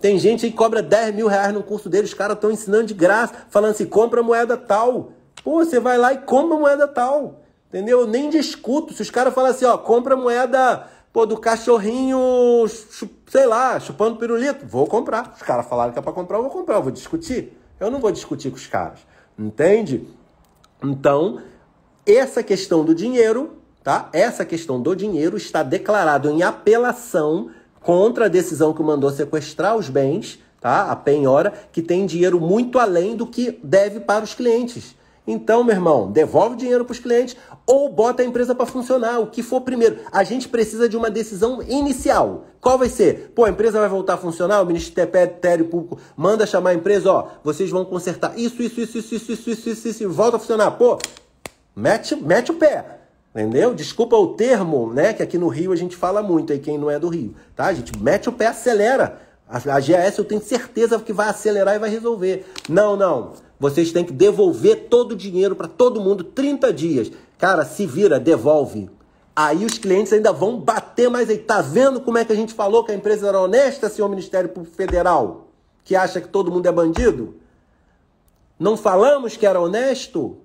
Tem gente aí que cobra 10 mil reais no curso deles, os caras estão ensinando de graça, falando assim, compra moeda tal. Pô, você vai lá e compra moeda tal. Entendeu? Eu nem discuto. Se os caras falam assim, ó, compra moeda pô, do cachorrinho, sei lá, chupando pirulito, vou comprar. Os caras falaram que é para comprar, eu vou comprar, eu vou discutir. Eu não vou discutir com os caras. Entende? Então, essa questão do dinheiro, tá? Essa questão do dinheiro está declarado em apelação contra a decisão que mandou sequestrar os bens, tá? A penhora que tem dinheiro muito além do que deve para os clientes. Então, meu irmão, devolve o dinheiro para os clientes ou bota a empresa para funcionar, o que for primeiro. A gente precisa de uma decisão inicial. Qual vai ser? Pô, a empresa vai voltar a funcionar, o Ministério Público manda chamar a empresa, ó, vocês vão consertar isso, isso, isso, isso, isso, isso, isso, isso, isso volta a funcionar. Pô, mete, mete o pé. Entendeu? Desculpa o termo, né? Que aqui no Rio a gente fala muito, aí quem não é do Rio, tá? A gente mete o pé, acelera. A, GAS eu tenho certeza que vai acelerar e vai resolver. Não, não. Vocês têm que devolver todo o dinheiro para todo mundo, 30 dias. Cara, se vira, devolve. Aí os clientes ainda vão bater mais aí. Tá vendo como é que a gente falou que a empresa era honesta, senhor Ministério Público Federal? Que acha que todo mundo é bandido? Não falamos que era honesto?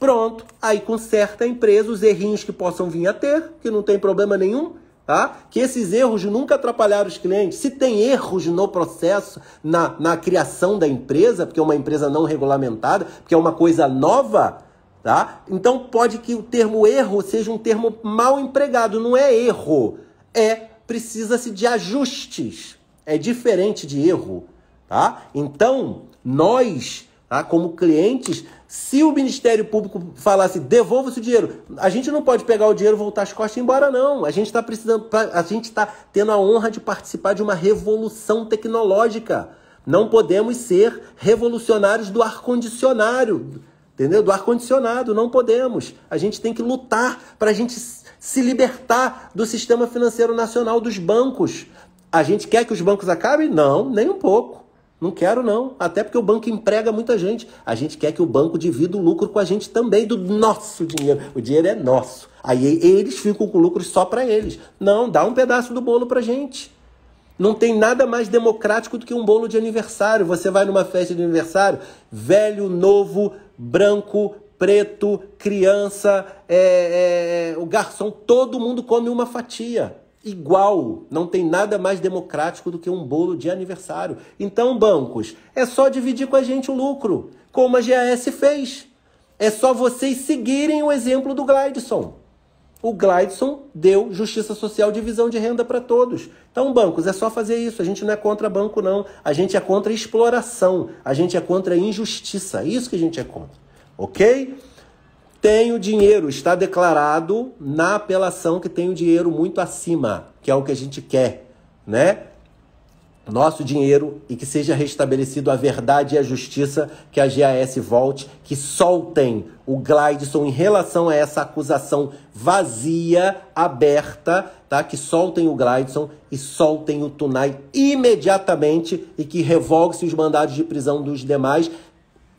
Pronto, aí conserta a empresa, os errinhos que possam vir a ter, que não tem problema nenhum, tá? que esses erros nunca atrapalharam os clientes. Se tem erros no processo, na, na criação da empresa, porque é uma empresa não regulamentada, porque é uma coisa nova, tá? então pode que o termo erro seja um termo mal empregado. Não é erro, é precisa-se de ajustes. É diferente de erro. Tá? Então, nós tá? como clientes, se o Ministério Público falasse devolva esse dinheiro, a gente não pode pegar o dinheiro, voltar as costas e ir embora, não. A gente está precisando, a gente está tendo a honra de participar de uma revolução tecnológica. Não podemos ser revolucionários do ar-condicionário, entendeu? Do ar-condicionado, não podemos. A gente tem que lutar para a gente se libertar do sistema financeiro nacional dos bancos. A gente quer que os bancos acabem? Não, nem um pouco. Não quero não, até porque o banco emprega muita gente. A gente quer que o banco divida o lucro com a gente também do nosso dinheiro. O dinheiro é nosso. Aí eles ficam com lucro só para eles. Não, dá um pedaço do bolo para gente. Não tem nada mais democrático do que um bolo de aniversário. Você vai numa festa de aniversário, velho, novo, branco, preto, criança, é, é, é o garçom, todo mundo come uma fatia igual, não tem nada mais democrático do que um bolo de aniversário. Então, bancos, é só dividir com a gente o lucro, como a GAS fez. É só vocês seguirem o exemplo do Glideson. O Glideson deu justiça social, divisão de renda para todos. Então, bancos, é só fazer isso. A gente não é contra banco, não. A gente é contra exploração. A gente é contra injustiça. É isso que a gente é contra. Ok? Tem o dinheiro, está declarado na apelação que tem o dinheiro muito acima, que é o que a gente quer, né? Nosso dinheiro e que seja restabelecido a verdade e a justiça, que a GAS volte, que soltem o Glideson em relação a essa acusação vazia, aberta, tá? Que soltem o Glideson e soltem o Tunai imediatamente e que revogue-se os mandados de prisão dos demais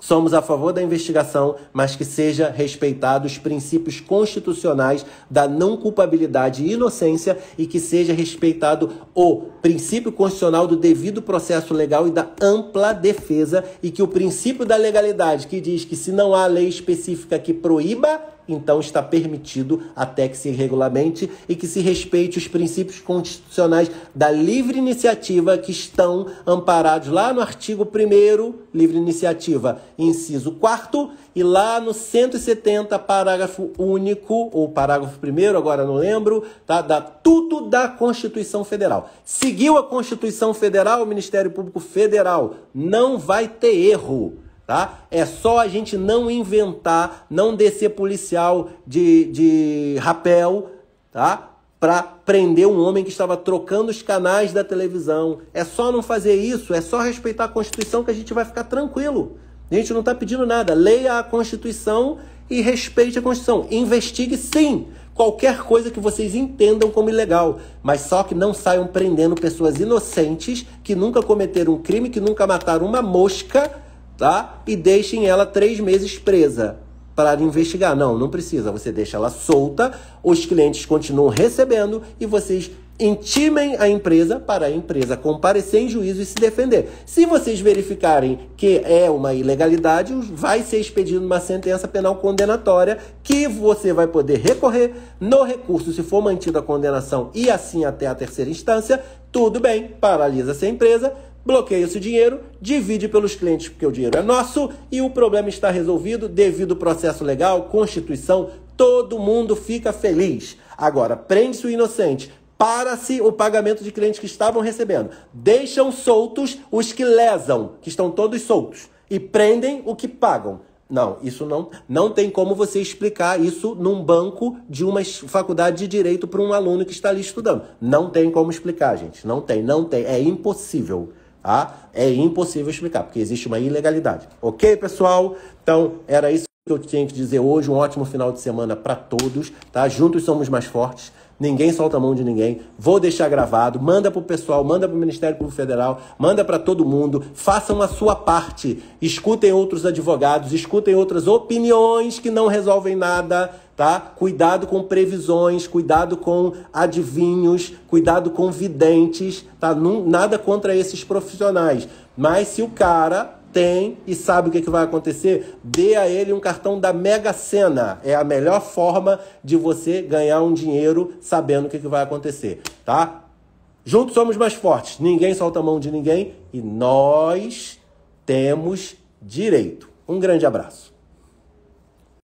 Somos a favor da investigação, mas que seja respeitado os princípios constitucionais da não culpabilidade e inocência e que seja respeitado o princípio constitucional do devido processo legal e da ampla defesa e que o princípio da legalidade que diz que se não há lei específica que proíba então está permitido até que se regulamente e que se respeite os princípios constitucionais da livre iniciativa que estão amparados lá no artigo 1 livre iniciativa, inciso 4 e lá no 170, parágrafo único, ou parágrafo primeiro, agora não lembro, tá? Da, tudo da Constituição Federal. Seguiu a Constituição Federal, o Ministério Público Federal não vai ter erro tá? É só a gente não inventar, não descer policial de, de rapel, tá? para prender um homem que estava trocando os canais da televisão. É só não fazer isso, é só respeitar a Constituição que a gente vai ficar tranquilo. A gente não está pedindo nada. Leia a Constituição e respeite a Constituição. Investigue sim qualquer coisa que vocês entendam como ilegal, mas só que não saiam prendendo pessoas inocentes que nunca cometeram um crime, que nunca mataram uma mosca tá? E deixem ela três meses presa para investigar. Não, não precisa. Você deixa ela solta, os clientes continuam recebendo e vocês intimem a empresa para a empresa comparecer em juízo e se defender. Se vocês verificarem que é uma ilegalidade, vai ser expedida uma sentença penal condenatória que você vai poder recorrer no recurso. Se for mantida a condenação e assim até a terceira instância, tudo bem, paralisa-se a empresa bloqueia esse dinheiro, divide pelos clientes, porque o dinheiro é nosso e o problema está resolvido devido ao processo legal, Constituição, todo mundo fica feliz. Agora, prende-se o inocente, para-se o pagamento de clientes que estavam recebendo, deixam soltos os que lesam, que estão todos soltos, e prendem o que pagam. Não, isso não, não tem como você explicar isso num banco de uma faculdade de direito para um aluno que está ali estudando. Não tem como explicar, gente. Não tem, não tem. É impossível. Tá? É impossível explicar, porque existe uma ilegalidade. Ok, pessoal? Então, era isso que eu tinha que dizer hoje. Um ótimo final de semana para todos. Tá? Juntos somos mais fortes. Ninguém solta a mão de ninguém. Vou deixar gravado. Manda para o pessoal, manda para o Ministério Público Federal, manda para todo mundo. Façam a sua parte. Escutem outros advogados, escutem outras opiniões que não resolvem nada tá? Cuidado com previsões, cuidado com adivinhos, cuidado com videntes, tá? Não, nada contra esses profissionais. Mas se o cara tem e sabe o que, é que vai acontecer, dê a ele um cartão da Mega Sena. É a melhor forma de você ganhar um dinheiro sabendo o que, é que vai acontecer, tá? Juntos somos mais fortes. Ninguém solta a mão de ninguém e nós temos direito. Um grande abraço.